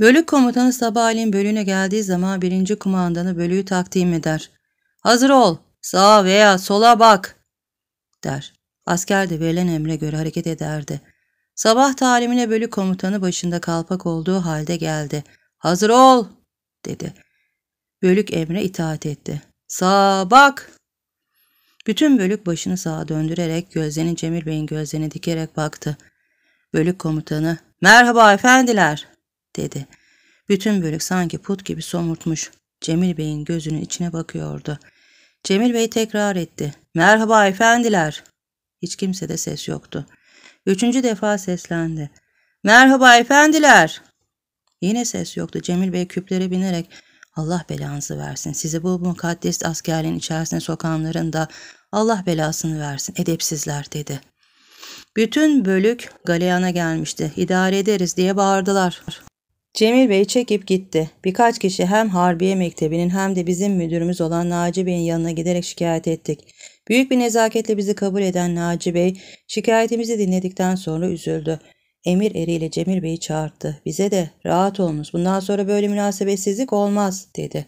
Bölük komutanı sabahleyin bölüğüne geldiği zaman birinci kumandanı bölüğü takdim eder. Hazır ol, sağa veya sola bak der. Asker de verilen emre göre hareket ederdi. Sabah talimine bölük komutanı başında kalpak olduğu halde geldi. Hazır ol dedi. Bölük emre itaat etti. Sağa bak. Bütün bölük başını sağa döndürerek gözlerini Cemil Bey'in gözlerine dikerek baktı. Bölük komutanı merhaba efendiler dedi. Bütün bölük sanki put gibi somurtmuş. Cemil Bey'in gözünün içine bakıyordu. Cemil Bey tekrar etti. Merhaba efendiler. Hiç kimse de ses yoktu. Üçüncü defa seslendi. Merhaba efendiler. Yine ses yoktu. Cemil Bey küplere binerek Allah belanızı versin. Sizi bu mukaddes askerliğin içerisine sokanların da Allah belasını versin. Edepsizler dedi. Bütün bölük galeyana gelmişti. İdare ederiz diye bağırdılar. Cemil Bey çekip gitti. Birkaç kişi hem Harbiye Mektebi'nin hem de bizim müdürümüz olan Naci Bey'in yanına giderek şikayet ettik. Büyük bir nezaketle bizi kabul eden Naci Bey şikayetimizi dinledikten sonra üzüldü. Emir eriyle Cemil Bey'i çağırdı. Bize de rahat olunuz bundan sonra böyle münasebetsizlik olmaz dedi.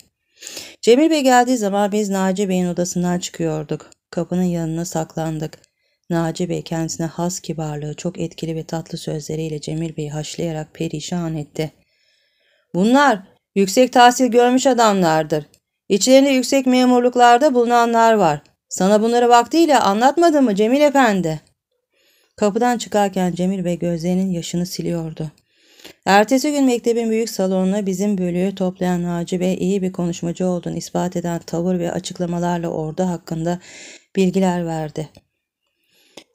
Cemil Bey geldiği zaman biz Naci Bey'in odasından çıkıyorduk. Kapının yanına saklandık. Naci Bey kendisine has kibarlığı çok etkili ve tatlı sözleriyle Cemil Bey'i haşlayarak perişan etti. Bunlar yüksek tahsil görmüş adamlardır. İçlerinde yüksek memurluklarda bulunanlar var. Sana bunları vaktiyle anlatmadı mı Cemil Efendi? Kapıdan çıkarken Cemil Bey gözlerinin yaşını siliyordu. Ertesi gün mektebin büyük salonuna bizim bölüğü toplayan Naci Bey iyi bir konuşmacı olduğunu ispat eden tavır ve açıklamalarla ordu hakkında bilgiler verdi.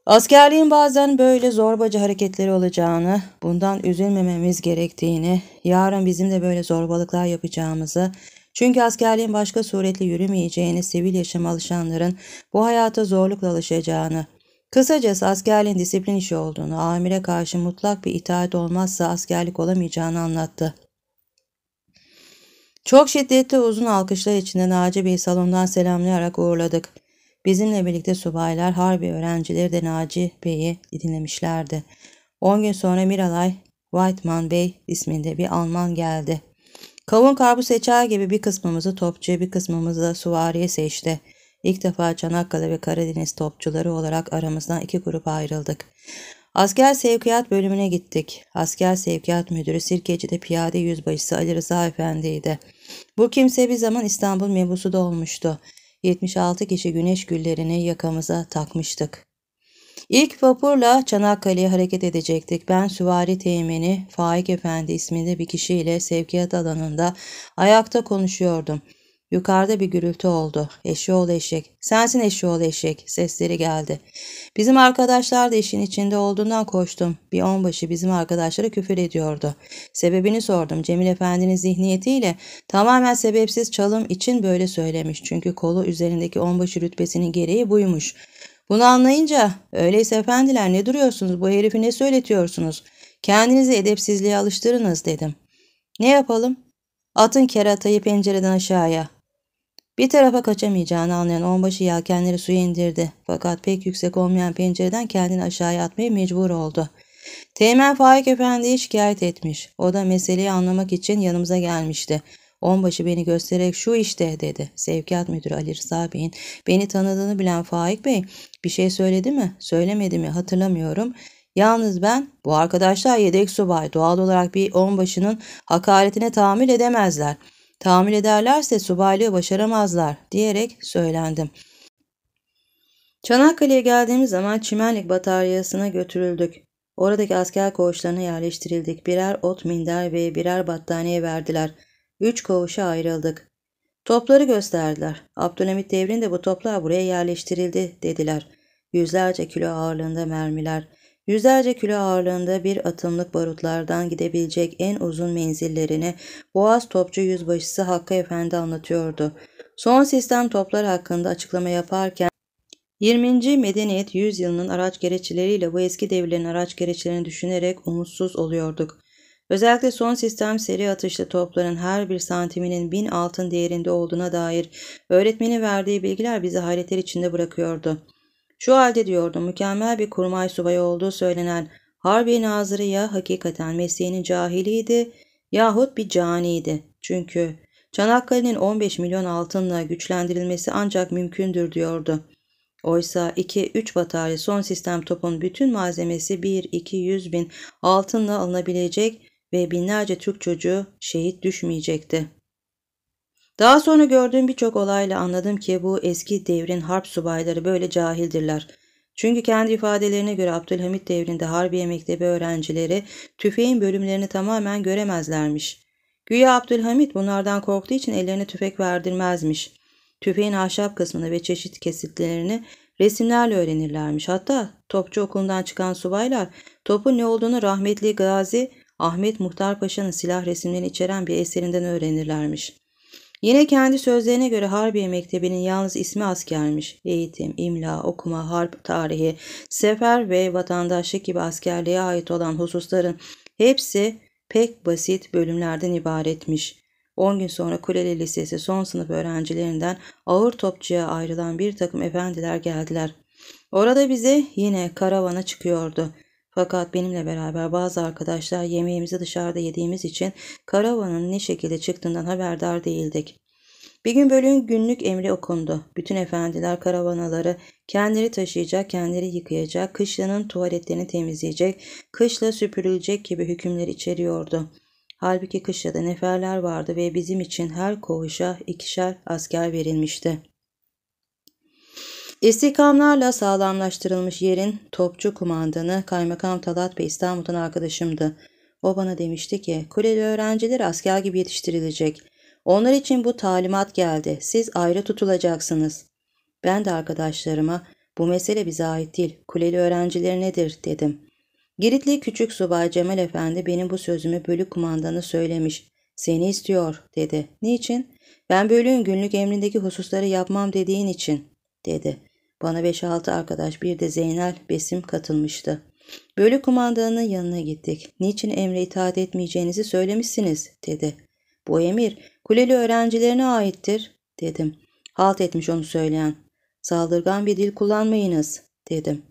Askerliğin bazen böyle zorbacı hareketleri olacağını, bundan üzülmememiz gerektiğini, yarın bizim de böyle zorbalıklar yapacağımızı, çünkü askerliğin başka suretle yürümeyeceğini, sivil yaşam alışanların bu hayata zorlukla alışacağını, kısacası askerliğin disiplin işi olduğunu, amire karşı mutlak bir itaat olmazsa askerlik olamayacağını anlattı. Çok şiddetli uzun alkışlar içinde Naci Bey salondan selamlayarak uğurladık. Bizimle birlikte subaylar, harbi öğrencileri de Naci Bey'i dinlemişlerdi. 10 gün sonra Miralay Whiteman Bey isminde bir Alman geldi. Kavun karpuz seçer gibi bir kısmımızı topçuya bir kısmımızı suvariye seçti. İlk defa Çanakkale ve Karadeniz topçuları olarak aramızdan iki grup ayrıldık. Asker sevkiyat bölümüne gittik. Asker sevkiyat müdürü Sirkeci'de piyade yüzbaşısı Ali Rıza Efendi'ydi. Bu kimse bir zaman İstanbul mebusu da olmuştu. 76 kişi güneş güllerini yakamıza takmıştık. İlk vapurla Çanakkale'ye hareket edecektik. Ben süvari temini Faik Efendi isminde bir kişiyle sevkiyat alanında ayakta konuşuyordum.'' Yukarıda bir gürültü oldu. Eşiol eşek. Sensin eşiol eşek. Sesleri geldi. Bizim arkadaşlar da işin içinde olduğundan koştum. Bir onbaşı bizim arkadaşlara küfür ediyordu. Sebebini sordum. Cemil Efendi'nin zihniyetiyle tamamen sebepsiz çalım için böyle söylemiş. Çünkü kolu üzerindeki onbaşı rütbesinin gereği buymuş. Bunu anlayınca öyleyse efendiler ne duruyorsunuz bu herifi ne söyletiyorsunuz? Kendinizi edepsizliğe alıştırınız dedim. Ne yapalım? Atın keratayı pencereden aşağıya. Bir tarafa kaçamayacağını anlayan onbaşı yelkenleri suya indirdi. Fakat pek yüksek olmayan pencereden kendini aşağıya atmaya mecbur oldu. Teğmen Faik Efendi'yi şikayet etmiş. O da meseleyi anlamak için yanımıza gelmişti. Onbaşı beni göstererek şu işte dedi. Sevkiyat Müdürü Ali Rıza Bey'in beni tanıdığını bilen Faik Bey bir şey söyledi mi söylemedi mi hatırlamıyorum. Yalnız ben bu arkadaşlar yedek subay doğal olarak bir onbaşının hakaretine tahammül edemezler.'' Tahammül ederlerse subaylığı başaramazlar diyerek söylendim. Çanakkale'ye geldiğimiz zaman Çimenlik bataryasına götürüldük. Oradaki asker koğuşlarına yerleştirildik. Birer ot minder ve birer battaniye verdiler. Üç koğuşa ayrıldık. Topları gösterdiler. Abdülhamit devrinde bu toplar buraya yerleştirildi dediler. Yüzlerce kilo ağırlığında mermiler. Yüzlerce kilo ağırlığında bir atımlık barutlardan gidebilecek en uzun menzillerini Boğaz Topçu Yüzbaşısı Hakkı Efendi anlatıyordu. Son sistem toplar hakkında açıklama yaparken 20. Medeniyet yüzyılının araç gereçleriyle bu eski devirlerin araç gereçlerini düşünerek umutsuz oluyorduk. Özellikle son sistem seri atışlı topların her bir santiminin bin altın değerinde olduğuna dair öğretmenin verdiği bilgiler bizi hayretler içinde bırakıyordu. Şu halde diyordu mükemmel bir kurmay subayı olduğu söylenen Harbi Nazırı ya hakikaten mesleğinin cahiliydi yahut bir caniydi. Çünkü Çanakkale'nin 15 milyon altınla güçlendirilmesi ancak mümkündür diyordu. Oysa 2-3 batarya son sistem topun bütün malzemesi 1-200 bin altınla alınabilecek ve binlerce Türk çocuğu şehit düşmeyecekti. Daha sonra gördüğüm birçok olayla anladım ki bu eski devrin harp subayları böyle cahildirler. Çünkü kendi ifadelerine göre Abdülhamit devrinde Harbiye Mektebi öğrencileri tüfeğin bölümlerini tamamen göremezlermiş. Güya Abdülhamit bunlardan korktuğu için ellerine tüfek verdirmezmiş. Tüfeğin ahşap kısmını ve çeşit kesitlerini resimlerle öğrenirlermiş. Hatta topçu okulundan çıkan subaylar topun ne olduğunu rahmetli Gazi Ahmet Muhtar Paşa'nın silah resimlerini içeren bir eserinden öğrenirlermiş. Yine kendi sözlerine göre Harbiye Mektebi'nin yalnız ismi askermiş. Eğitim, imla, okuma, harp tarihi, sefer ve vatandaşlık gibi askerliğe ait olan hususların hepsi pek basit bölümlerden ibaretmiş. 10 gün sonra Kuleli Lisesi son sınıf öğrencilerinden ağır topçuya ayrılan bir takım efendiler geldiler. Orada bize yine karavana çıkıyordu. Fakat benimle beraber bazı arkadaşlar yemeğimizi dışarıda yediğimiz için karavanın ne şekilde çıktığından haberdar değildik. Bir gün bölüğün günlük emri okundu. Bütün efendiler karavanaları kendileri taşıyacak, kendileri yıkayacak, kışlanın tuvaletlerini temizleyecek, kışla süpürülecek gibi hükümler içeriyordu. Halbuki kışlada neferler vardı ve bizim için her koğuşa ikişer asker verilmişti. İstikamlarla sağlamlaştırılmış yerin topçu kumandanı Kaymakam Talat Bey İstanbul'dan arkadaşımdı. O bana demişti ki kuleli öğrenciler asker gibi yetiştirilecek. Onlar için bu talimat geldi. Siz ayrı tutulacaksınız. Ben de arkadaşlarıma bu mesele bize ait değil. Kuleli öğrencileri nedir dedim. Giritli küçük subay Cemal Efendi benim bu sözümü bölük kumandanı söylemiş. Seni istiyor dedi. Niçin? Ben bölüğün günlük emrindeki hususları yapmam dediğin için dedi. Bana 5-6 arkadaş bir de Zeynel Besim katılmıştı. Böyle kumandanın yanına gittik. Niçin emre itaat etmeyeceğinizi söylemişsiniz dedi. Bu emir kuleli öğrencilerine aittir dedim. Halt etmiş onu söyleyen. Saldırgan bir dil kullanmayınız dedim.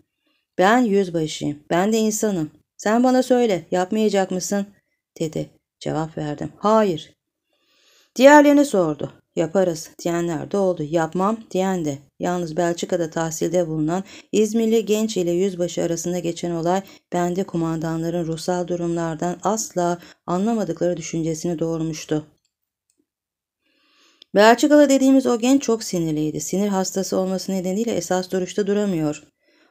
Ben yüzbaşıyım. Ben de insanım. Sen bana söyle yapmayacak mısın dedi. Cevap verdim. Hayır. Diğerlerini sordu. Yaparız diyenler de oldu. Yapmam diyen de. Yalnız Belçika'da tahsilde bulunan İzmirli genç ile yüzbaşı arasında geçen olay bende kumandanların ruhsal durumlardan asla anlamadıkları düşüncesini doğurmuştu. Belçikalı dediğimiz o genç çok sinirliydi. Sinir hastası olması nedeniyle esas duruşta duramıyor.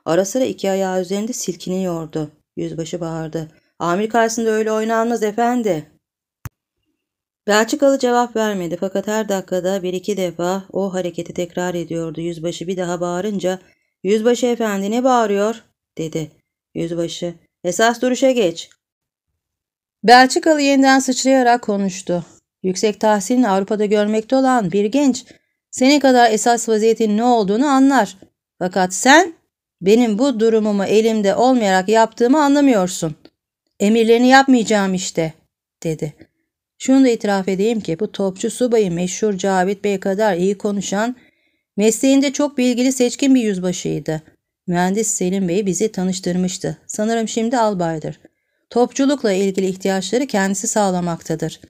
Ara sıra iki ayağı üzerinde silkiniyordu. Yüzbaşı bağırdı. Amir karşısında öyle oynanmaz efendi. Belçikalı cevap vermedi fakat her dakikada bir iki defa o hareketi tekrar ediyordu. Yüzbaşı bir daha bağırınca ''Yüzbaşı efendi ne bağırıyor?'' dedi. Yüzbaşı ''Esas duruşa geç.'' Belçikalı yeniden sıçrayarak konuştu. Yüksek tahsilini Avrupa'da görmekte olan bir genç seni kadar esas vaziyetin ne olduğunu anlar. Fakat sen benim bu durumumu elimde olmayarak yaptığımı anlamıyorsun. Emirlerini yapmayacağım işte dedi. Şunu da itiraf edeyim ki bu topçu subayı meşhur Cavit Bey kadar iyi konuşan, mesleğinde çok bilgili seçkin bir yüzbaşıydı. Mühendis Selim Bey bizi tanıştırmıştı. Sanırım şimdi albaydır. Topçulukla ilgili ihtiyaçları kendisi sağlamaktadır.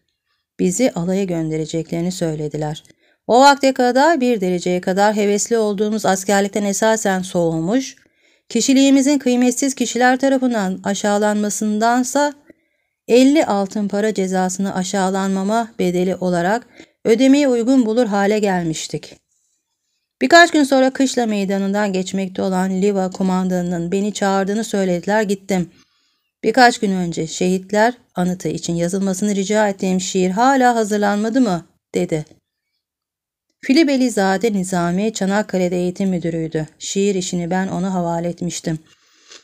Bizi alaya göndereceklerini söylediler. O vakte kadar bir dereceye kadar hevesli olduğumuz askerlikten esasen soğumuş, kişiliğimizin kıymetsiz kişiler tarafından aşağılanmasındansa 50 altın para cezasını aşağılanmama bedeli olarak ödemeyi uygun bulur hale gelmiştik. Birkaç gün sonra kışla meydanından geçmekte olan Liva kumandanının beni çağırdığını söylediler gittim. Birkaç gün önce şehitler anıtı için yazılmasını rica ettiğim şiir hala hazırlanmadı mı dedi. Filibelizade Nizami Çanakkale'de eğitim müdürüydü. Şiir işini ben ona havale etmiştim.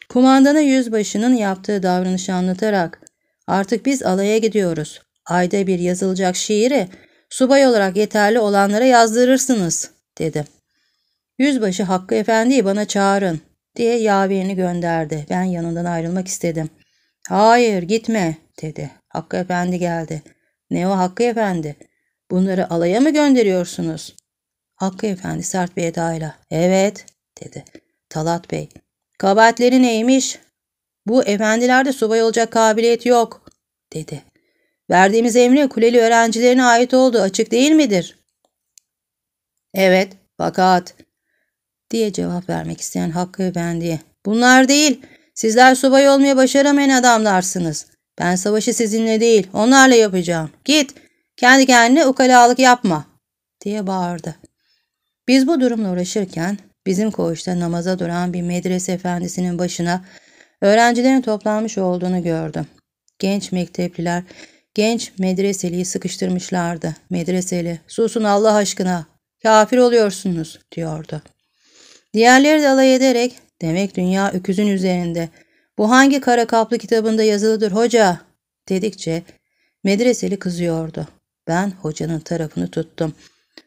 Kumandana yüzbaşının yaptığı davranışı anlatarak Artık biz alaya gidiyoruz. Ayda bir yazılacak şiiri subay olarak yeterli olanlara yazdırırsınız dedi. Yüzbaşı Hakkı Efendi'yi bana çağırın diye yaverini gönderdi. Ben yanından ayrılmak istedim. Hayır gitme dedi. Hakkı Efendi geldi. Ne o Hakkı Efendi? Bunları alaya mı gönderiyorsunuz? Hakkı Efendi sert bir edayla. Evet dedi. Talat Bey. Kabahatleri neymiş? Bu efendilerde subay olacak kabiliyet yok, dedi. Verdiğimiz emri kuleli öğrencilerine ait olduğu açık değil midir? Evet, fakat diye cevap vermek isteyen Hakkı Efendi'ye. Bunlar değil, sizler subay olmaya başaramayan adamlarsınız. Ben savaşı sizinle değil, onlarla yapacağım. Git, kendi kendine ukalalık yapma, diye bağırdı. Biz bu durumla uğraşırken bizim koğuşta namaza duran bir medrese efendisinin başına öğrencilerin toplanmış olduğunu gördüm. Genç mektepliler genç medreseliyi sıkıştırmışlardı. Medreseli susun Allah aşkına kafir oluyorsunuz diyordu. Diğerleri de alay ederek demek dünya öküzün üzerinde bu hangi kara kaplı kitabında yazılıdır hoca dedikçe medreseli kızıyordu. Ben hocanın tarafını tuttum.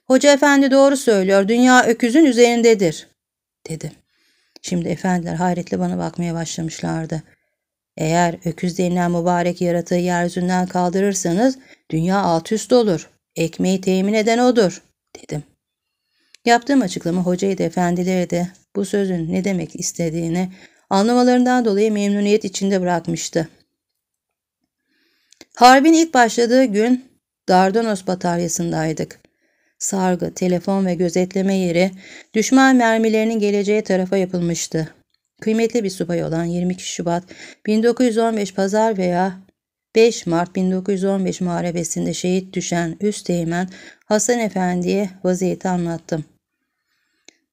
Hoca efendi doğru söylüyor dünya öküzün üzerindedir dedim. Şimdi efendiler hayretle bana bakmaya başlamışlardı. Eğer öküz denilen mübarek yaratığı yeryüzünden kaldırırsanız dünya alt üst olur. Ekmeği temin eden odur, dedim. Yaptığım açıklama hocayı da efendileri de bu sözün ne demek istediğini anlamalarından dolayı memnuniyet içinde bırakmıştı. Harbin ilk başladığı gün Dardanos bataryasındaydık sargı, telefon ve gözetleme yeri düşman mermilerinin geleceği tarafa yapılmıştı. Kıymetli bir subay olan 22 Şubat 1915 Pazar veya 5 Mart 1915 muharebesinde şehit düşen Üsteğmen Hasan Efendi'ye vaziyeti anlattım.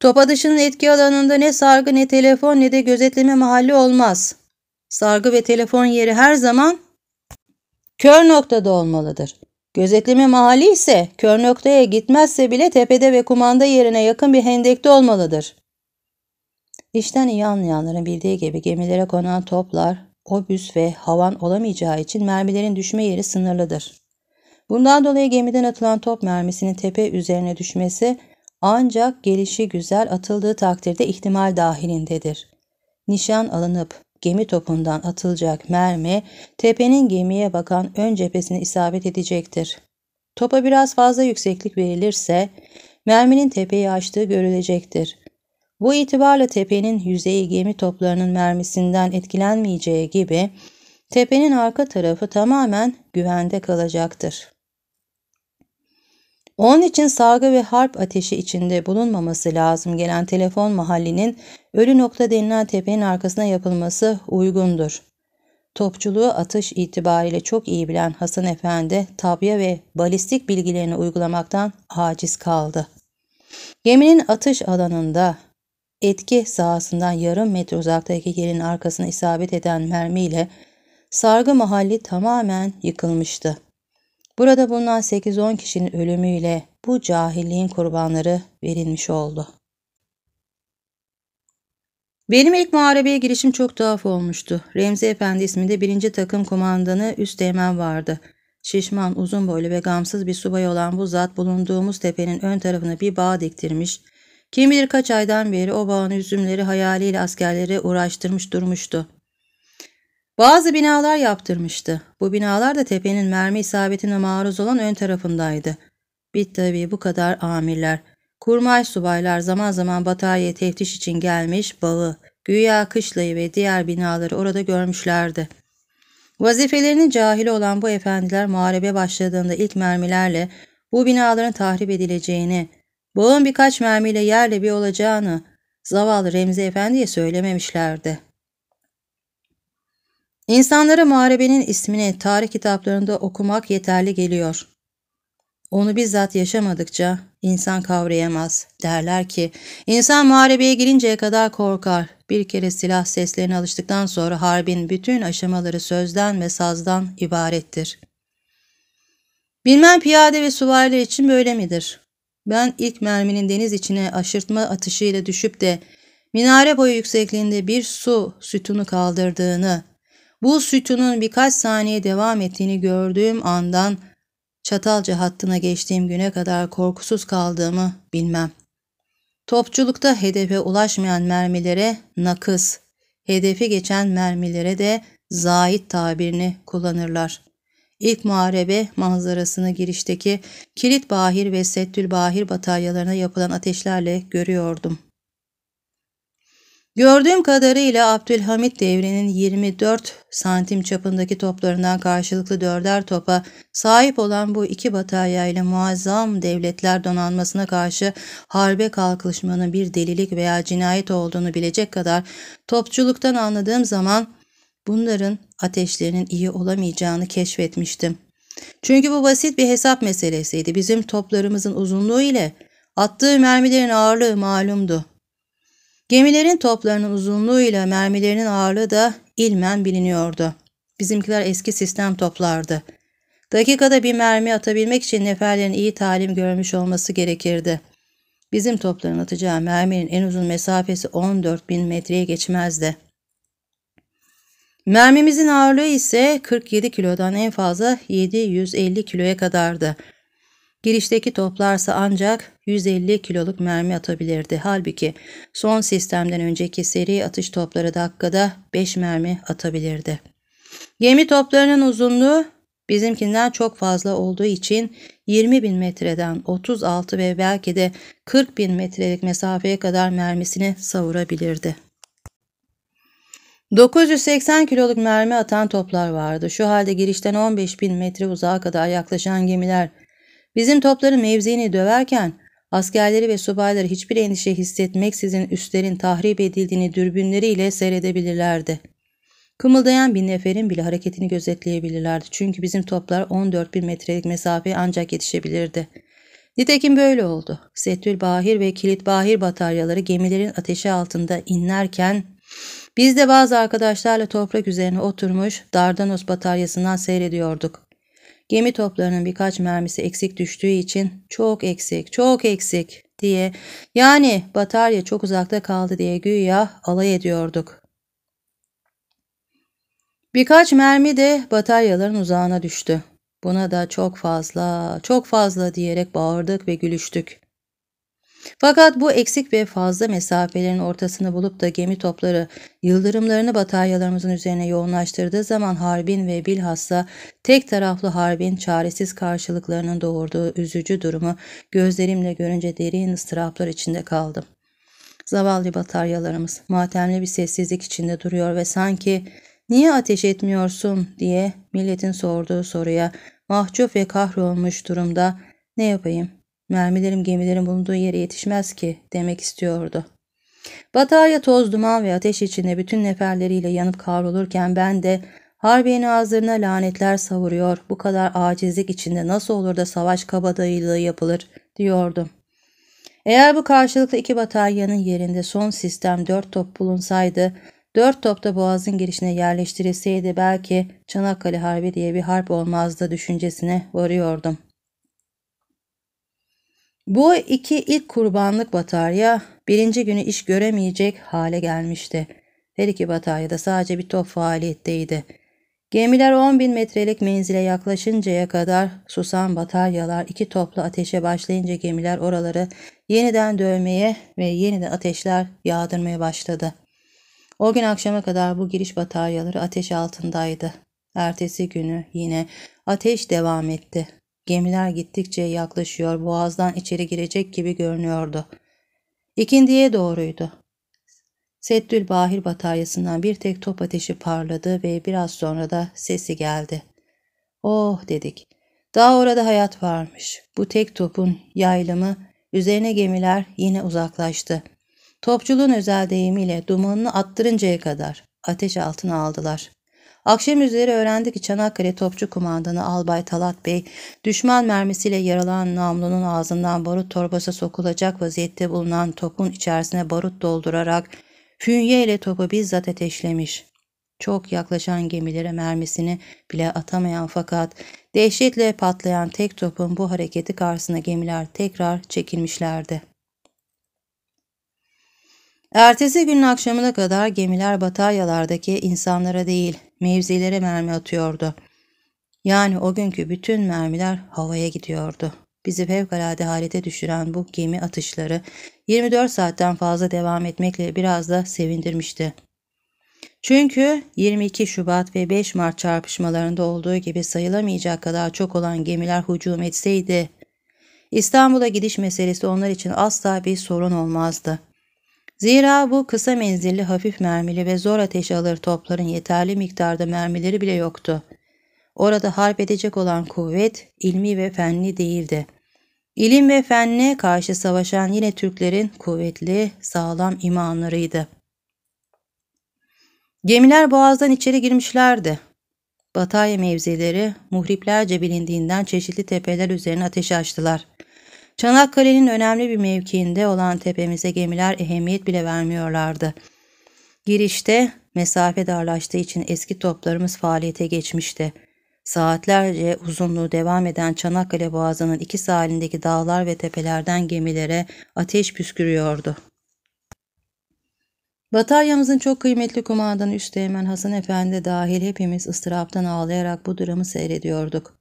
Topadışı'nın etki alanında ne sargı ne telefon ne de gözetleme mahalli olmaz. Sargı ve telefon yeri her zaman kör noktada olmalıdır. Gözetleme mahalli ise kör noktaya gitmezse bile tepede ve kumanda yerine yakın bir hendekte olmalıdır. İşten iyi anlayanların bildiği gibi gemilere konan toplar, obüs ve havan olamayacağı için mermilerin düşme yeri sınırlıdır. Bundan dolayı gemiden atılan top mermisinin tepe üzerine düşmesi ancak gelişi güzel atıldığı takdirde ihtimal dahilindedir. Nişan alınıp gemi topundan atılacak mermi tepenin gemiye bakan ön cephesine isabet edecektir. Topa biraz fazla yükseklik verilirse merminin tepeyi açtığı görülecektir. Bu itibarla tepenin yüzeyi gemi toplarının mermisinden etkilenmeyeceği gibi tepenin arka tarafı tamamen güvende kalacaktır. Onun için sargı ve harp ateşi içinde bulunmaması lazım gelen telefon mahallinin ölü nokta denilen tepenin arkasına yapılması uygundur. Topçuluğu atış itibariyle çok iyi bilen Hasan Efendi tabya ve balistik bilgilerini uygulamaktan aciz kaldı. Geminin atış alanında etki sahasından yarım metre uzaktaki yerin arkasına isabet eden mermiyle sargı mahalli tamamen yıkılmıştı. Burada bulunan 8-10 kişinin ölümüyle bu cahilliğin kurbanları verilmiş oldu. Benim ilk muharebeye girişim çok tuhaf olmuştu. Remzi Efendi isminde birinci takım kumandanı Üsteğmen vardı. Şişman, uzun boylu ve gamsız bir subay olan bu zat bulunduğumuz tepenin ön tarafına bir bağ diktirmiş. Kim bilir kaç aydan beri o bağın üzümleri hayaliyle askerleri uğraştırmış durmuştu. Bazı binalar yaptırmıştı. Bu binalar da tepenin mermi isabetine maruz olan ön tarafındaydı. Bit tabii bu kadar amirler. Kurmay subaylar zaman zaman bataryaya teftiş için gelmiş bağı, güya kışlayı ve diğer binaları orada görmüşlerdi. Vazifelerinin cahili olan bu efendiler muharebe başladığında ilk mermilerle bu binaların tahrip edileceğini, bağın birkaç mermiyle yerle bir olacağını zavallı Remzi Efendi'ye söylememişlerdi. İnsanlara muharebenin ismini tarih kitaplarında okumak yeterli geliyor. Onu bizzat yaşamadıkça insan kavrayamaz. Derler ki insan muharebeye girinceye kadar korkar. Bir kere silah seslerine alıştıktan sonra harbin bütün aşamaları sözden ve sazdan ibarettir. Bilmem piyade ve süvariler için böyle midir? Ben ilk merminin deniz içine aşırtma atışıyla düşüp de minare boyu yüksekliğinde bir su sütunu kaldırdığını, bu sütunun birkaç saniye devam ettiğini gördüğüm andan Çatalca hattına geçtiğim güne kadar korkusuz kaldığımı bilmem. Topçulukta hedefe ulaşmayan mermilere nakıs, hedefi geçen mermilere de zahit tabirini kullanırlar. İlk muharebe manzarasını girişteki Kilit Bahir ve Settül Bahir bataryalarına yapılan ateşlerle görüyordum. Gördüğüm kadarıyla Abdülhamit devrinin 24 santim çapındaki toplarından karşılıklı dörder topa sahip olan bu iki batarya ile muazzam devletler donanmasına karşı harbe kalkışmanın bir delilik veya cinayet olduğunu bilecek kadar topçuluktan anladığım zaman bunların ateşlerinin iyi olamayacağını keşfetmiştim. Çünkü bu basit bir hesap meselesiydi. Bizim toplarımızın uzunluğu ile attığı mermilerin ağırlığı malumdu. Gemilerin toplarının uzunluğuyla mermilerinin ağırlığı da ilmen biliniyordu. Bizimkiler eski sistem toplardı. Dakikada bir mermi atabilmek için neferlerin iyi talim görmüş olması gerekirdi. Bizim topların atacağı merminin en uzun mesafesi 14 bin metreye geçmezdi. Mermimizin ağırlığı ise 47 kilodan en fazla 750 kiloya kadardı. Girişteki toplarsa ancak 150 kiloluk mermi atabilirdi. Halbuki son sistemden önceki seri atış topları dakikada 5 mermi atabilirdi. Gemi toplarının uzunluğu bizimkinden çok fazla olduğu için 20 bin metreden 36 ve belki de 40 bin metrelik mesafeye kadar mermisini savurabilirdi. 980 kiloluk mermi atan toplar vardı. Şu halde girişten 15 bin metre uzağa kadar yaklaşan gemiler Bizim topların mevziini döverken askerleri ve subayları hiçbir endişe hissetmeksizin üstlerin tahrip edildiğini dürbünleriyle seyredebilirlerdi. Kımıldayan bir neferin bile hareketini gözetleyebilirlerdi çünkü bizim toplar 14 bin metrelik mesafeye ancak yetişebilirdi. Nitekim böyle oldu. Setül Bahir ve Kilit Bahir bataryaları gemilerin ateşi altında inlerken biz de bazı arkadaşlarla toprak üzerine oturmuş Dardanos bataryasından seyrediyorduk. Gemi toplarının birkaç mermisi eksik düştüğü için çok eksik, çok eksik diye yani batarya çok uzakta kaldı diye güya alay ediyorduk. Birkaç mermi de bataryaların uzağına düştü. Buna da çok fazla, çok fazla diyerek bağırdık ve gülüştük. Fakat bu eksik ve fazla mesafelerin ortasını bulup da gemi topları yıldırımlarını bataryalarımızın üzerine yoğunlaştırdığı zaman harbin ve bilhassa tek taraflı harbin çaresiz karşılıklarının doğurduğu üzücü durumu gözlerimle görünce derin ıstıraplar içinde kaldım. Zavallı bataryalarımız matemli bir sessizlik içinde duruyor ve sanki ''Niye ateş etmiyorsun?'' diye milletin sorduğu soruya mahcup ve kahrolmuş durumda ''Ne yapayım?'' Mermilerim gemilerin bulunduğu yere yetişmez ki demek istiyordu. Batarya toz duman ve ateş içinde bütün neferleriyle yanıp kavrulurken ben de Harbiye'nin ağzına lanetler savuruyor. Bu kadar acizlik içinde nasıl olur da savaş kabadayılığı yapılır diyordum. Eğer bu karşılıklı iki bataryanın yerinde son sistem dört top bulunsaydı, dört top da boğazın girişine yerleştirilseydi belki Çanakkale Harbi diye bir harp olmazdı düşüncesine varıyordum. Bu iki ilk kurbanlık batarya birinci günü iş göremeyecek hale gelmişti. Her iki batarya da sadece bir top faaliyetteydi. Gemiler 10 bin metrelik menzile yaklaşıncaya kadar susan bataryalar iki toplu ateşe başlayınca gemiler oraları yeniden dövmeye ve yeniden ateşler yağdırmaya başladı. O gün akşama kadar bu giriş bataryaları ateş altındaydı. Ertesi günü yine ateş devam etti. Gemiler gittikçe yaklaşıyor, boğazdan içeri girecek gibi görünüyordu. İkindiye doğruydu. Settül Bahir bataryasından bir tek top ateşi parladı ve biraz sonra da sesi geldi. Oh dedik. Daha orada hayat varmış. Bu tek topun yaylımı, üzerine gemiler yine uzaklaştı. Topçuluğun özel deyimiyle dumanını attırıncaya kadar ateş altına aldılar. Akşam üzeri öğrendik ki Çanakkale Topçu Kumandanı Albay Talat Bey, düşman mermisiyle yaralanan namlunun ağzından barut torbası sokulacak vaziyette bulunan topun içerisine barut doldurarak fünye ile topu bizzat ateşlemiş. Çok yaklaşan gemilere mermisini bile atamayan fakat dehşetle patlayan tek topun bu hareketi karşısına gemiler tekrar çekilmişlerdi. Ertesi günün akşamına kadar gemiler bataryalardaki insanlara değil, mevzilere mermi atıyordu. Yani o günkü bütün mermiler havaya gidiyordu. Bizi fevkalade halete düşüren bu gemi atışları 24 saatten fazla devam etmekle biraz da sevindirmişti. Çünkü 22 Şubat ve 5 Mart çarpışmalarında olduğu gibi sayılamayacak kadar çok olan gemiler hücum etseydi İstanbul'a gidiş meselesi onlar için asla bir sorun olmazdı. Zira bu kısa menzilli hafif mermili ve zor ateş alır topların yeterli miktarda mermileri bile yoktu. Orada harp edecek olan kuvvet ilmi ve fenli değildi. İlim ve fenle karşı savaşan yine Türklerin kuvvetli, sağlam imanlarıydı. Gemiler boğazdan içeri girmişlerdi. Batarya mevzileri muhriplerce bilindiğinden çeşitli tepeler üzerine ateş açtılar.'' Çanakkale'nin önemli bir mevkiinde olan tepemize gemiler ehemmiyet bile vermiyorlardı. Girişte mesafe darlaştığı için eski toplarımız faaliyete geçmişti. Saatlerce uzunluğu devam eden Çanakkale Boğazı'nın iki sahilindeki dağlar ve tepelerden gemilere ateş püskürüyordu. Bataryamızın çok kıymetli kumandanı Üsteğmen Hasan Efendi dahil hepimiz ıstıraptan ağlayarak bu dramı seyrediyorduk.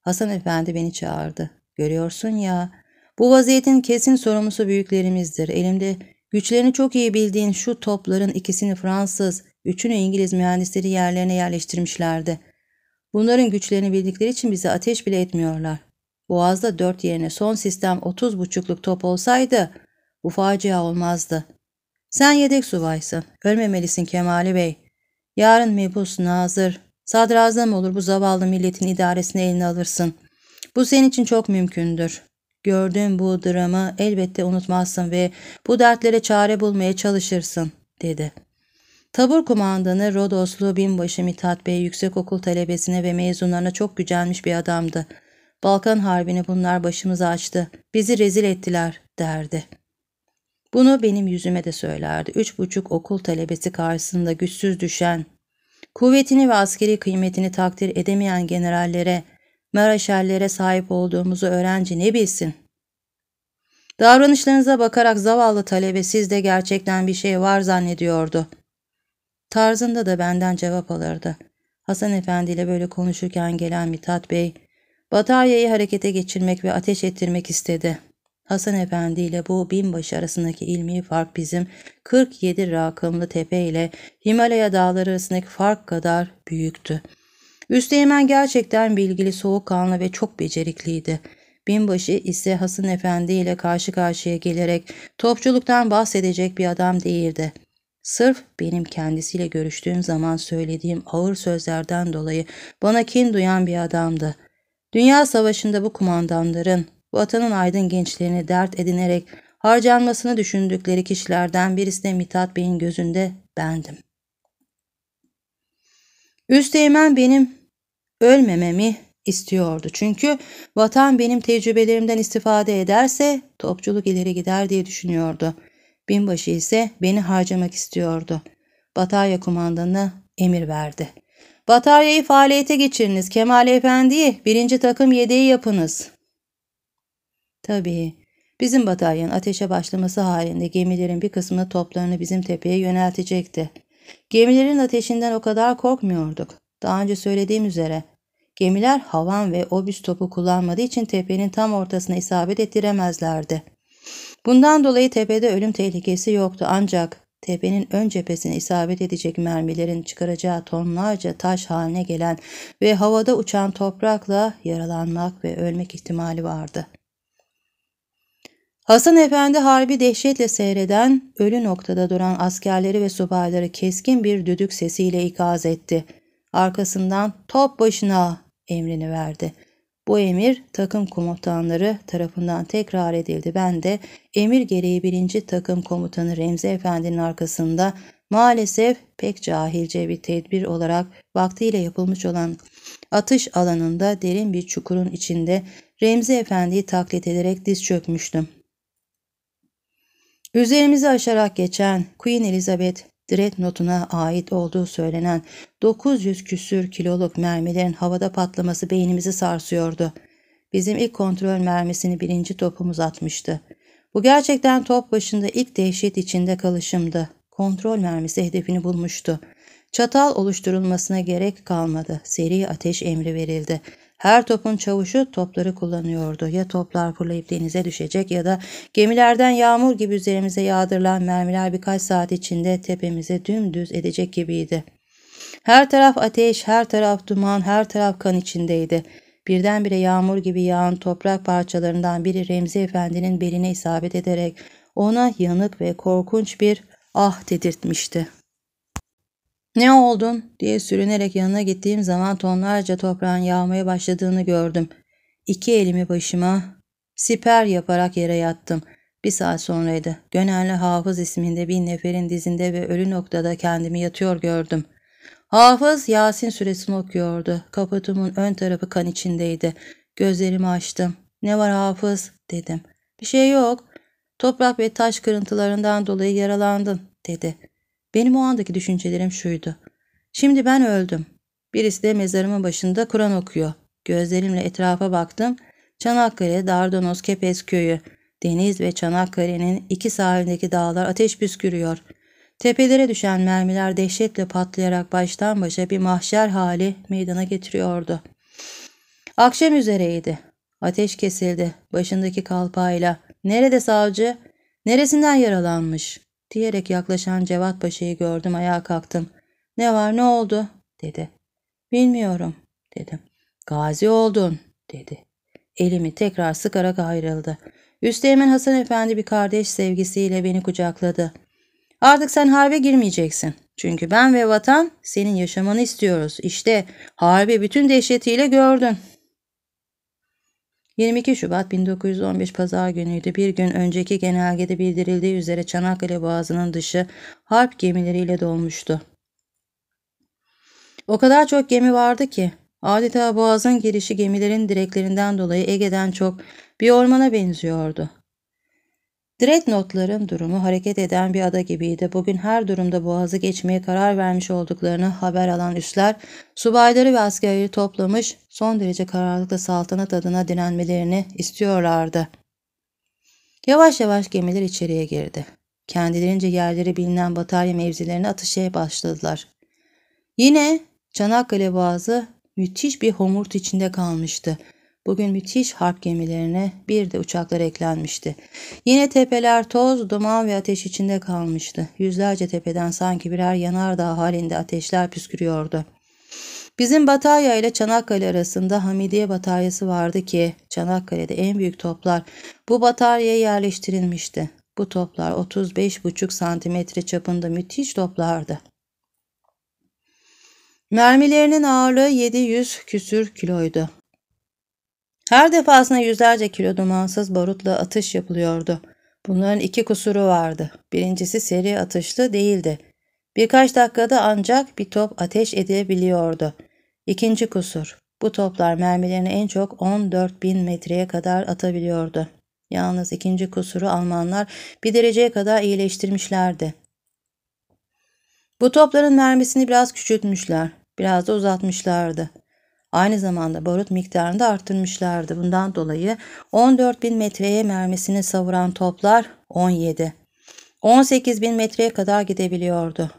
Hasan Efendi beni çağırdı. Görüyorsun ya bu vaziyetin kesin sorumlusu büyüklerimizdir. Elimde güçlerini çok iyi bildiğin şu topların ikisini Fransız, üçünü İngiliz mühendisleri yerlerine yerleştirmişlerdi. Bunların güçlerini bildikleri için bize ateş bile etmiyorlar. Boğaz'da dört yerine son sistem otuz buçukluk top olsaydı bu facia olmazdı. Sen yedek subaysın. Ölmemelisin Kemali Bey. Yarın mebus nazır. Sadrazam olur bu zavallı milletin idaresini eline alırsın. Bu senin için çok mümkündür. Gördüğüm bu dramı elbette unutmazsın ve bu dertlere çare bulmaya çalışırsın, dedi. Tabur kumandanı Rodoslu binbaşı Mithat Bey yüksekokul talebesine ve mezunlarına çok gücenmiş bir adamdı. Balkan Harbi'ni bunlar başımıza açtı, bizi rezil ettiler, derdi. Bunu benim yüzüme de söylerdi. Üç buçuk okul talebesi karşısında güçsüz düşen, kuvvetini ve askeri kıymetini takdir edemeyen generallere, Maraşerlere sahip olduğumuzu öğrenci ne bilsin? Davranışlarınıza bakarak zavallı talebe sizde gerçekten bir şey var zannediyordu. Tarzında da benden cevap alırdı. Hasan Efendi ile böyle konuşurken gelen Mithat Bey, bataryayı harekete geçirmek ve ateş ettirmek istedi. Hasan Efendi ile bu binbaşı arasındaki ilmi fark bizim 47 rakımlı tepe ile Himalaya dağları arasındaki fark kadar büyüktü. Üsteğmen gerçekten bilgili, soğukkanlı ve çok becerikliydi. Binbaşı ise Hasan Efendi ile karşı karşıya gelerek topçuluktan bahsedecek bir adam değildi. Sırf benim kendisiyle görüştüğüm zaman söylediğim ağır sözlerden dolayı bana kin duyan bir adamdı. Dünya savaşında bu kumandanların, vatanın aydın gençlerini dert edinerek harcanmasını düşündükleri kişilerden birisi de Mithat Bey'in gözünde bendim. Üsteğmen benim ölmememi istiyordu. Çünkü vatan benim tecrübelerimden istifade ederse topçuluk ileri gider diye düşünüyordu. Binbaşı ise beni harcamak istiyordu. Batarya kumandanı emir verdi. Bataryayı faaliyete geçiriniz. Kemal Efendi'yi birinci takım yedeği yapınız. Tabii bizim bataryanın ateşe başlaması halinde gemilerin bir kısmını toplarını bizim tepeye yöneltecekti. Gemilerin ateşinden o kadar korkmuyorduk. Daha önce söylediğim üzere gemiler havan ve obüs topu kullanmadığı için tepenin tam ortasına isabet ettiremezlerdi. Bundan dolayı tepede ölüm tehlikesi yoktu ancak tepenin ön cephesine isabet edecek mermilerin çıkaracağı tonlarca taş haline gelen ve havada uçan toprakla yaralanmak ve ölmek ihtimali vardı. Hasan Efendi harbi dehşetle seyreden, ölü noktada duran askerleri ve subayları keskin bir düdük sesiyle ikaz etti. Arkasından top başına emrini verdi. Bu emir takım komutanları tarafından tekrar edildi. Ben de emir gereği birinci takım komutanı Remzi Efendi'nin arkasında maalesef pek cahilce bir tedbir olarak vaktiyle yapılmış olan atış alanında derin bir çukurun içinde Remzi Efendi'yi taklit ederek diz çökmüştüm. Üzerimizi aşarak geçen Queen Elizabeth Dreadnought'una ait olduğu söylenen 900 küsür kiloluk mermilerin havada patlaması beynimizi sarsıyordu. Bizim ilk kontrol mermisini birinci topumuz atmıştı. Bu gerçekten top başında ilk dehşet içinde kalışımdı. Kontrol mermisi hedefini bulmuştu. Çatal oluşturulmasına gerek kalmadı. Seri ateş emri verildi. Her topun çavuşu topları kullanıyordu. Ya toplar fırlayıp denize düşecek ya da gemilerden yağmur gibi üzerimize yağdırılan mermiler birkaç saat içinde tepemizi dümdüz edecek gibiydi. Her taraf ateş, her taraf duman, her taraf kan içindeydi. Birdenbire yağmur gibi yağan toprak parçalarından biri Remzi Efendi'nin beline isabet ederek ona yanık ve korkunç bir ah dedirtmişti. Ne oldun diye sürünerek yanına gittiğim zaman tonlarca toprağın yağmaya başladığını gördüm. İki elimi başıma siper yaparak yere yattım. Bir saat sonraydı. Gönenli Hafız isminde bir neferin dizinde ve ölü noktada kendimi yatıyor gördüm. Hafız Yasin suresini okuyordu. Kaputumun ön tarafı kan içindeydi. Gözlerimi açtım. Ne var Hafız dedim. Bir şey yok. Toprak ve taş kırıntılarından dolayı yaralandın dedi. Benim o andaki düşüncelerim şuydu. Şimdi ben öldüm. Birisi de mezarımın başında Kur'an okuyor. Gözlerimle etrafa baktım. Çanakkale, Dardanoz, Kepes köyü. Deniz ve Çanakkale'nin iki sahilindeki dağlar ateş püskürüyor. Tepelere düşen mermiler dehşetle patlayarak baştan başa bir mahşer hali meydana getiriyordu. Akşam üzereydi. Ateş kesildi başındaki kalpayla. Nerede savcı? Neresinden yaralanmış? diyerek yaklaşan Cevat Paşa'yı gördüm ayağa kalktım. Ne var ne oldu dedi. Bilmiyorum dedim. Gazi oldun dedi. Elimi tekrar sıkarak ayrıldı. Üsteğmen Hasan Efendi bir kardeş sevgisiyle beni kucakladı. Artık sen harbe girmeyeceksin. Çünkü ben ve vatan senin yaşamanı istiyoruz. İşte harbi bütün dehşetiyle gördün 22 Şubat 1915 Pazar günüydü. Bir gün önceki genelgede bildirildiği üzere Çanakkale Boğazı'nın dışı harp gemileriyle dolmuştu. O kadar çok gemi vardı ki adeta boğazın girişi gemilerin direklerinden dolayı Ege'den çok bir ormana benziyordu. Dreadnought'ların durumu hareket eden bir ada gibiydi. Bugün her durumda boğazı geçmeye karar vermiş olduklarını haber alan üsler, subayları ve askerleri toplamış, son derece kararlılıkla saltanat adına direnmelerini istiyorlardı. Yavaş yavaş gemiler içeriye girdi. Kendilerince yerleri bilinen batarya mevzilerine atışa başladılar. Yine Çanakkale Boğazı müthiş bir homurt içinde kalmıştı. Bugün müthiş harp gemilerine bir de uçaklar eklenmişti. Yine tepeler toz, duman ve ateş içinde kalmıştı. Yüzlerce tepeden sanki birer yanardağ halinde ateşler püskürüyordu. Bizim batarya ile Çanakkale arasında Hamidiye bataryası vardı ki Çanakkale'de en büyük toplar bu bataryaya yerleştirilmişti. Bu toplar 35,5 santimetre çapında müthiş toplardı. Mermilerinin ağırlığı 700 küsür kiloydu. Her defasında yüzlerce kilo dumansız barutla atış yapılıyordu. Bunların iki kusuru vardı. Birincisi seri atışlı değildi. Birkaç dakikada ancak bir top ateş edebiliyordu. İkinci kusur, bu toplar mermilerini en çok 14 bin metreye kadar atabiliyordu. Yalnız ikinci kusuru Almanlar bir dereceye kadar iyileştirmişlerdi. Bu topların mermisini biraz küçültmüşler, biraz da uzatmışlardı. Aynı zamanda barut miktarını da arttırmışlardı. Bundan dolayı 14 bin metreye mermisini savuran toplar 17. 18 bin metreye kadar gidebiliyordu.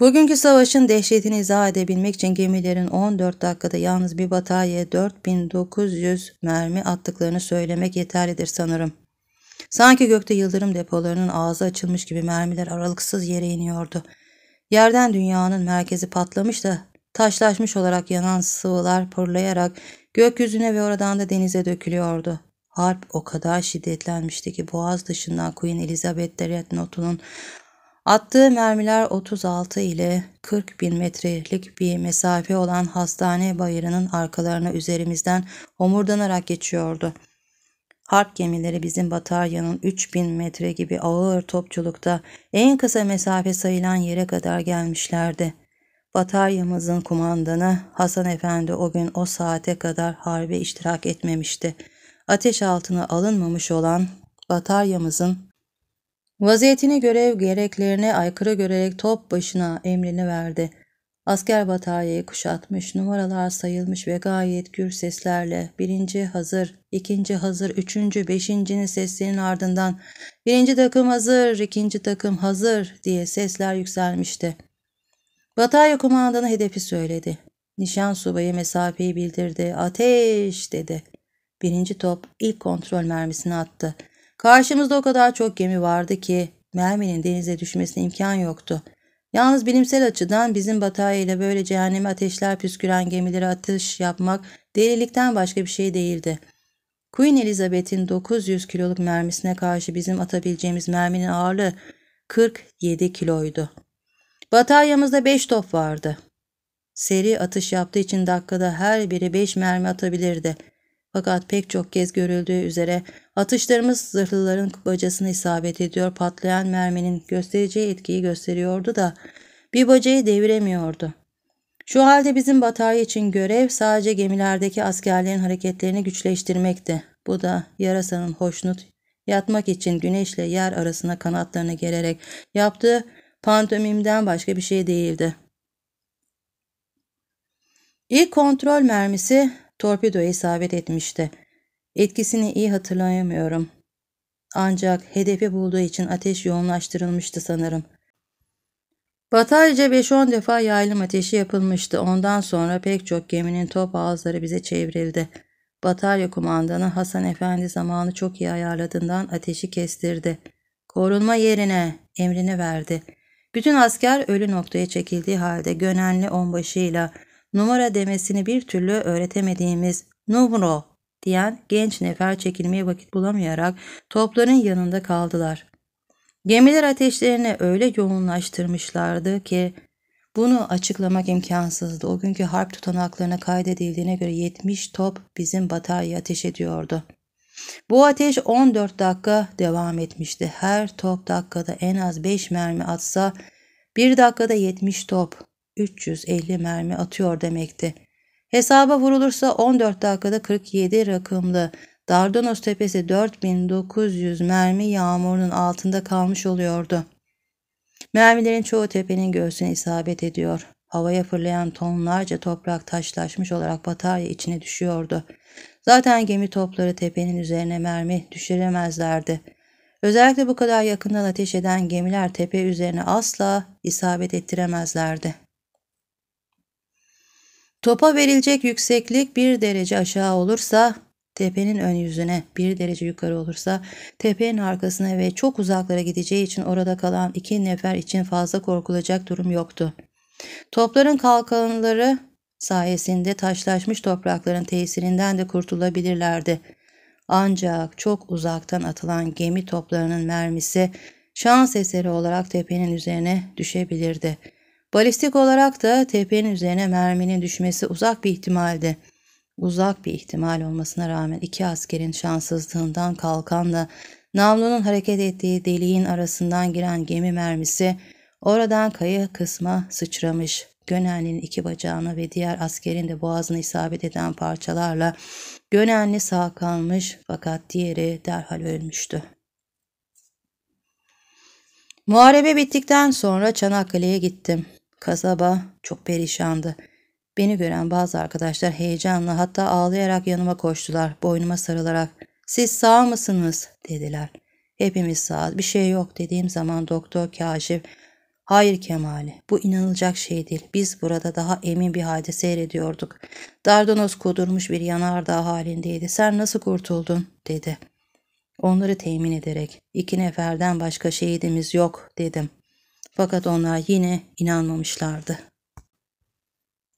Bugünkü savaşın dehşetini izah edebilmek için gemilerin 14 dakikada yalnız bir bataryaya 4900 mermi attıklarını söylemek yeterlidir sanırım. Sanki gökte yıldırım depolarının ağzı açılmış gibi mermiler aralıksız yere iniyordu. Yerden dünyanın merkezi patlamış da taşlaşmış olarak yanan sıvılar pırlayarak gökyüzüne ve oradan da denize dökülüyordu. Harp o kadar şiddetlenmişti ki boğaz dışından Queen Elizabeth Notunun attığı mermiler 36 ile 40 bin metrelik bir mesafe olan hastane bayırının arkalarına üzerimizden homurdanarak geçiyordu. Harp gemileri bizim bataryanın 3000 metre gibi ağır topçulukta en kısa mesafe sayılan yere kadar gelmişlerdi. Bataryamızın kumandanı Hasan Efendi o gün o saate kadar harbe iştirak etmemişti. Ateş altına alınmamış olan bataryamızın vaziyetini görev gereklerine aykırı görerek top başına emrini verdi. Asker bataryayı kuşatmış, numaralar sayılmış ve gayet gür seslerle birinci hazır, ikinci hazır, üçüncü, beşincinin seslerinin ardından birinci takım hazır, ikinci takım hazır diye sesler yükselmişti.'' Batarya kumandanı hedefi söyledi. Nişan subayı mesafeyi bildirdi. Ateş dedi. Birinci top ilk kontrol mermisini attı. Karşımızda o kadar çok gemi vardı ki merminin denize düşmesine imkan yoktu. Yalnız bilimsel açıdan bizim batarya ile böyle cehenneme ateşler püsküren gemilere atış yapmak delilikten başka bir şey değildi. Queen Elizabeth'in 900 kiloluk mermisine karşı bizim atabileceğimiz merminin ağırlığı 47 kiloydu. Bataryamızda beş top vardı. Seri atış yaptığı için dakikada her biri beş mermi atabilirdi. Fakat pek çok kez görüldüğü üzere atışlarımız zırhlıların bacasını isabet ediyor, patlayan merminin göstereceği etkiyi gösteriyordu da bir bacayı deviremiyordu. Şu halde bizim batarya için görev sadece gemilerdeki askerlerin hareketlerini güçleştirmekti. Bu da yarasanın hoşnut yatmak için güneşle yer arasına kanatlarını gererek yaptığı pantomimden başka bir şey değildi. İlk kontrol mermisi torpidoya isabet etmişti. Etkisini iyi hatırlayamıyorum. Ancak hedefi bulduğu için ateş yoğunlaştırılmıştı sanırım. Bataryaca 5-10 defa yaylım ateşi yapılmıştı. Ondan sonra pek çok geminin top ağızları bize çevrildi. Batarya kumandanı Hasan Efendi zamanı çok iyi ayarladığından ateşi kestirdi. Korunma yerine emrini verdi. Bütün asker ölü noktaya çekildiği halde gönenli onbaşıyla numara demesini bir türlü öğretemediğimiz numro diyen genç nefer çekilmeye vakit bulamayarak topların yanında kaldılar. Gemiler ateşlerini öyle yoğunlaştırmışlardı ki bunu açıklamak imkansızdı. O günkü harp tutanaklarına kaydedildiğine göre 70 top bizim batarya ateş ediyordu. Bu ateş 14 dakika devam etmişti. Her top dakikada en az 5 mermi atsa 1 dakikada 70 top 350 mermi atıyor demekti. Hesaba vurulursa 14 dakikada 47 rakımlı Dardanos tepesi 4900 mermi yağmurun altında kalmış oluyordu. Mermilerin çoğu tepenin göğsüne isabet ediyor. Havaya fırlayan tonlarca toprak taşlaşmış olarak batarya içine düşüyordu. Zaten gemi topları tepenin üzerine mermi düşüremezlerdi. Özellikle bu kadar yakından ateş eden gemiler tepe üzerine asla isabet ettiremezlerdi. Topa verilecek yükseklik bir derece aşağı olursa tepenin ön yüzüne, bir derece yukarı olursa tepenin arkasına ve çok uzaklara gideceği için orada kalan iki nefer için fazla korkulacak durum yoktu. Topların kalkanları sayesinde taşlaşmış toprakların tesirinden de kurtulabilirlerdi. Ancak çok uzaktan atılan gemi toplarının mermisi şans eseri olarak tepenin üzerine düşebilirdi. Balistik olarak da tepenin üzerine merminin düşmesi uzak bir ihtimaldi. Uzak bir ihtimal olmasına rağmen iki askerin şanssızlığından kalkanla namlunun hareket ettiği deliğin arasından giren gemi mermisi Oradan kayı kısma sıçramış. Gönenli'nin iki bacağına ve diğer askerin de boğazını isabet eden parçalarla Gönenli sağ kalmış fakat diğeri derhal ölmüştü. Muharebe bittikten sonra Çanakkale'ye gittim. Kasaba çok perişandı. Beni gören bazı arkadaşlar heyecanla hatta ağlayarak yanıma koştular. Boynuma sarılarak siz sağ mısınız dediler. Hepimiz sağız bir şey yok dediğim zaman doktor Kaşif Hayır Kemali, bu inanılacak şey değil. Biz burada daha emin bir halde seyrediyorduk. Dardanos kudurmuş bir yanardağ halindeydi. Sen nasıl kurtuldun? dedi. Onları temin ederek iki neferden başka şehidimiz yok dedim. Fakat onlar yine inanmamışlardı.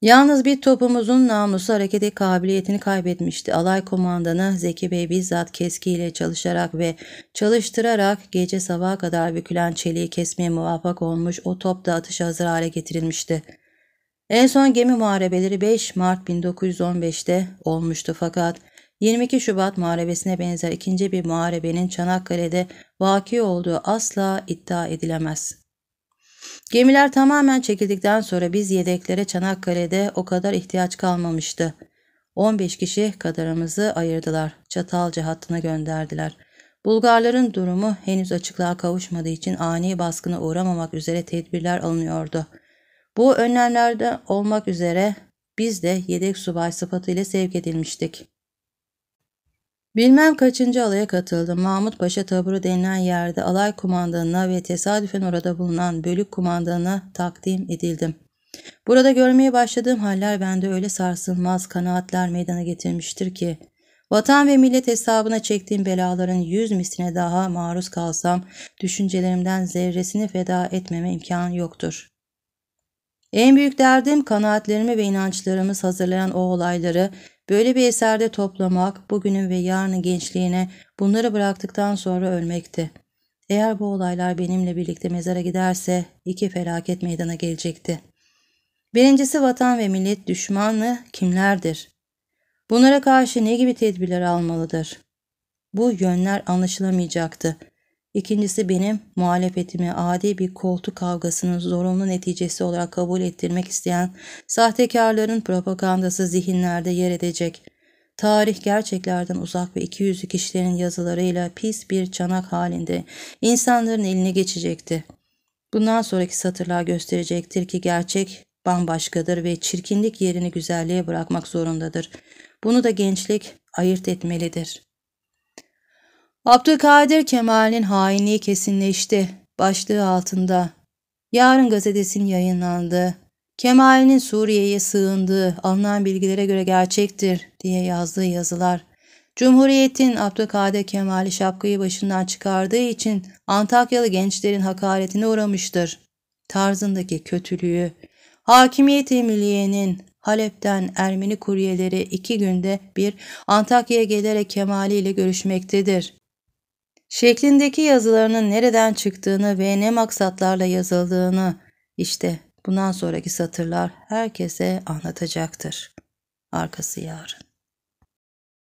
Yalnız bir topumuzun namusu harekete kabiliyetini kaybetmişti. Alay komandanı Zeki Bey bizzat keskiyle çalışarak ve çalıştırarak gece sabaha kadar bükülen çeliği kesmeye muvaffak olmuş o top da atışa hazır hale getirilmişti. En son gemi muharebeleri 5 Mart 1915'te olmuştu fakat 22 Şubat muharebesine benzer ikinci bir muharebenin Çanakkale'de vaki olduğu asla iddia edilemez.'' Gemiler tamamen çekildikten sonra biz yedeklere Çanakkale'de o kadar ihtiyaç kalmamıştı. 15 kişi kadarımızı ayırdılar. Çatalca hattına gönderdiler. Bulgarların durumu henüz açıklığa kavuşmadığı için ani baskına uğramamak üzere tedbirler alınıyordu. Bu önlemlerde olmak üzere biz de yedek subay sıfatıyla sevk edilmiştik. Bilmem kaçıncı alaya katıldım. Mahmut Paşa taburu denilen yerde alay kumandanına ve tesadüfen orada bulunan bölük kumandanına takdim edildim. Burada görmeye başladığım haller bende öyle sarsılmaz kanaatler meydana getirmiştir ki Vatan ve millet hesabına çektiğim belaların yüz misline daha maruz kalsam düşüncelerimden zerresini feda etmeme imkan yoktur. En büyük derdim kanaatlerimi ve inançlarımız hazırlayan o olayları Böyle bir eserde toplamak, bugünün ve yarını gençliğine bunları bıraktıktan sonra ölmekti. Eğer bu olaylar benimle birlikte mezara giderse iki felaket meydana gelecekti. Birincisi vatan ve millet düşmanı kimlerdir? Bunlara karşı ne gibi tedbirler almalıdır? Bu yönler anlaşılamayacaktı. İkincisi benim muhalefetimi adi bir koltuk kavgasının zorunlu neticesi olarak kabul ettirmek isteyen sahtekarların propagandası zihinlerde yer edecek. Tarih gerçeklerden uzak ve iki yüzlü kişilerin yazılarıyla pis bir çanak halinde insanların eline geçecekti. Bundan sonraki satırlar gösterecektir ki gerçek bambaşkadır ve çirkinlik yerini güzelliğe bırakmak zorundadır. Bunu da gençlik ayırt etmelidir.'' Abdülkadir Kemal'in hainliği kesinleşti başlığı altında. Yarın gazetesinin yayınlandı. Kemal'in Suriye'ye sığındığı alınan bilgilere göre gerçektir diye yazdığı yazılar. Cumhuriyet'in Abdülkadir Kemal'i şapkayı başından çıkardığı için Antakyalı gençlerin hakaretine uğramıştır. Tarzındaki kötülüğü, hakimiyet-i milliyenin Halep'ten Ermeni kuryeleri iki günde bir Antakya'ya gelerek Kemal'i ile görüşmektedir. Şeklindeki yazılarının nereden çıktığını ve ne maksatlarla yazıldığını işte bundan sonraki satırlar herkese anlatacaktır. Arkası yarın.